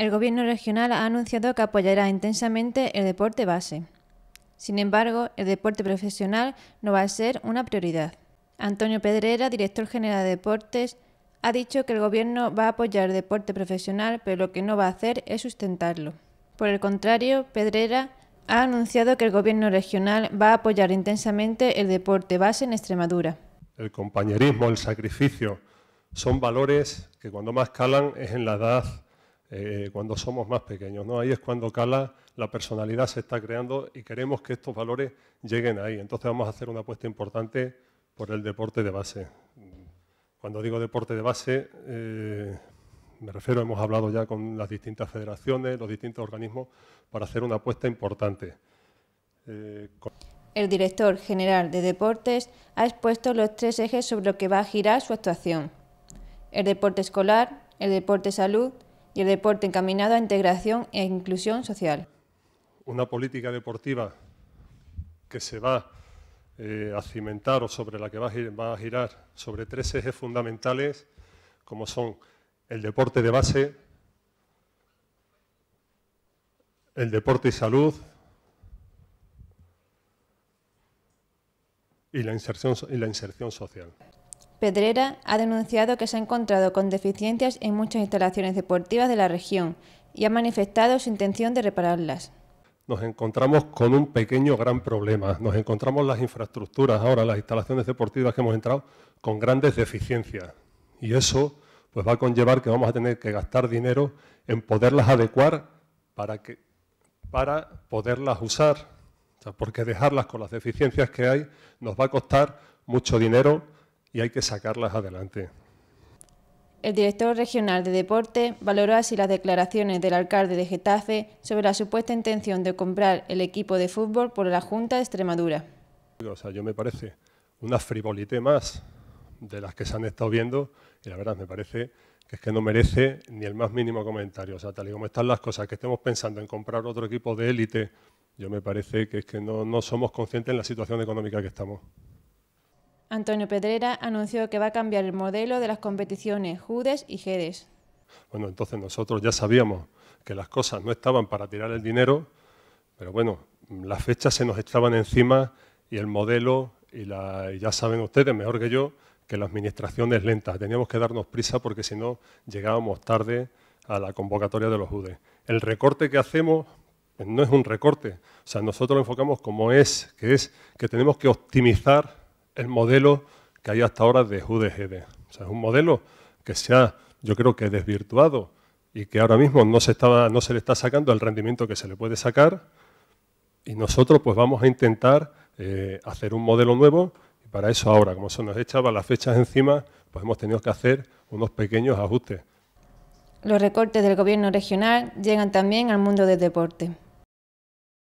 el gobierno regional ha anunciado que apoyará intensamente el deporte base. Sin embargo, el deporte profesional no va a ser una prioridad. Antonio Pedrera, director general de deportes, ha dicho que el gobierno va a apoyar el deporte profesional, pero lo que no va a hacer es sustentarlo. Por el contrario, Pedrera ha anunciado que el gobierno regional va a apoyar intensamente el deporte base en Extremadura. El compañerismo, el sacrificio, son valores que cuando más calan es en la edad eh, cuando somos más pequeños. ¿no? Ahí es cuando cala, la personalidad se está creando y queremos que estos valores lleguen ahí. Entonces vamos a hacer una apuesta importante por el deporte de base. Cuando digo deporte de base, eh, me refiero, hemos hablado ya con las distintas federaciones, los distintos organismos, para hacer una apuesta importante. Eh, el director general de Deportes ha expuesto los tres ejes sobre lo que va a girar su actuación. El deporte escolar, el deporte salud y el deporte encaminado a integración e inclusión social. Una política deportiva que se va eh, a cimentar o sobre la que va a, va a girar sobre tres ejes fundamentales como son el deporte de base, el deporte y salud y la inserción, y la inserción social. Pedrera ha denunciado que se ha encontrado con deficiencias en muchas instalaciones deportivas de la región y ha manifestado su intención de repararlas. Nos encontramos con un pequeño gran problema. Nos encontramos las infraestructuras ahora, las instalaciones deportivas que hemos entrado, con grandes deficiencias. Y eso pues, va a conllevar que vamos a tener que gastar dinero en poderlas adecuar para, que, para poderlas usar. porque dejarlas con las deficiencias que hay nos va a costar mucho dinero y hay que sacarlas adelante. El director regional de deporte valoró así las declaraciones del alcalde de Getafe sobre la supuesta intención de comprar el equipo de fútbol por la Junta de Extremadura. O sea, yo me parece una frivolité más de las que se han estado viendo y la verdad me parece que es que no merece ni el más mínimo comentario. O sea, tal y como están las cosas, que estemos pensando en comprar otro equipo de élite, yo me parece que es que no, no somos conscientes de la situación económica que estamos. Antonio Pedrera anunció que va a cambiar el modelo de las competiciones Judes y Jedes. Bueno, entonces nosotros ya sabíamos que las cosas no estaban para tirar el dinero, pero bueno, las fechas se nos estaban encima y el modelo, y, la, ya saben ustedes mejor que yo, que la administración es lenta. Teníamos que darnos prisa porque si no llegábamos tarde a la convocatoria de los Judes. El recorte que hacemos pues, no es un recorte, o sea, nosotros lo enfocamos como es, que es que tenemos que optimizar el modelo que hay hasta ahora de UDGD. O sea, es un modelo que se ha, yo creo que desvirtuado y que ahora mismo no se, estaba, no se le está sacando el rendimiento que se le puede sacar y nosotros pues vamos a intentar eh, hacer un modelo nuevo y para eso ahora, como se nos echaba las fechas encima, pues hemos tenido que hacer unos pequeños ajustes. Los recortes del gobierno regional llegan también al mundo del deporte.